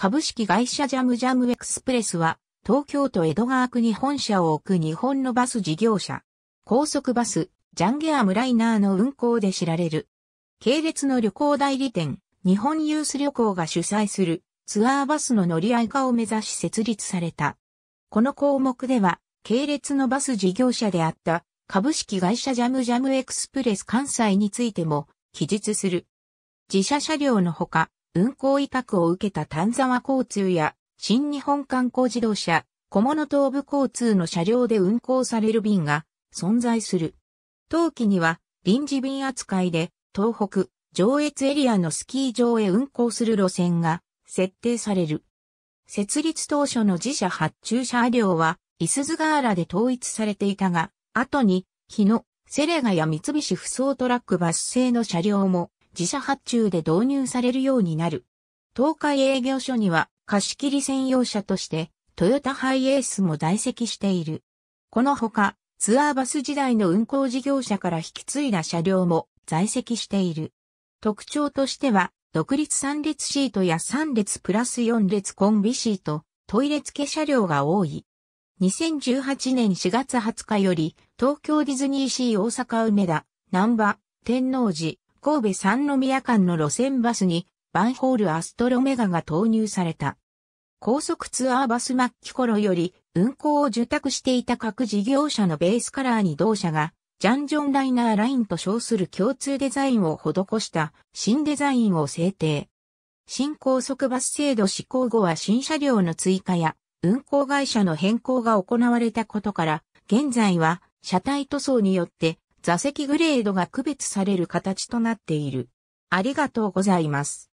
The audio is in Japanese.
株式会社ジャムジャムエクスプレスは、東京都江戸川区に本社を置く日本のバス事業者。高速バス、ジャンゲアムライナーの運行で知られる。系列の旅行代理店、日本ユース旅行が主催するツアーバスの乗り合い化を目指し設立された。この項目では、系列のバス事業者であった株式会社ジャムジャムエクスプレス関西についても記述する。自社車両のほか、運行委託を受けた丹沢交通や新日本観光自動車、小物東部交通の車両で運行される便が存在する。当期には臨時便扱いで東北、上越エリアのスキー場へ運行する路線が設定される。設立当初の自社発注車両は、伊スズガーラで統一されていたが、後に、日野、セレガや三菱不走トラックバス製の車両も自社発注で導入されるようになる。東海営業所には貸切専用車としてトヨタハイエースも在籍している。このほかツアーバス時代の運行事業者から引き継いだ車両も在籍している。特徴としては独立3列シートや3列プラス4列コンビシート、トイレ付け車両が多い。2018年4月20日より東京ディズニーシー大阪梅田、南波、天王寺、神戸三宮間の路線バスに、バンホールアストロメガが投入された。高速ツアーバス末期頃より、運行を受託していた各事業者のベースカラーに同社が、ジャンジョンライナーラインと称する共通デザインを施した新デザインを制定。新高速バス制度施行後は新車両の追加や運行会社の変更が行われたことから、現在は車体塗装によって座席グレードが区別される形となっている。ありがとうございます。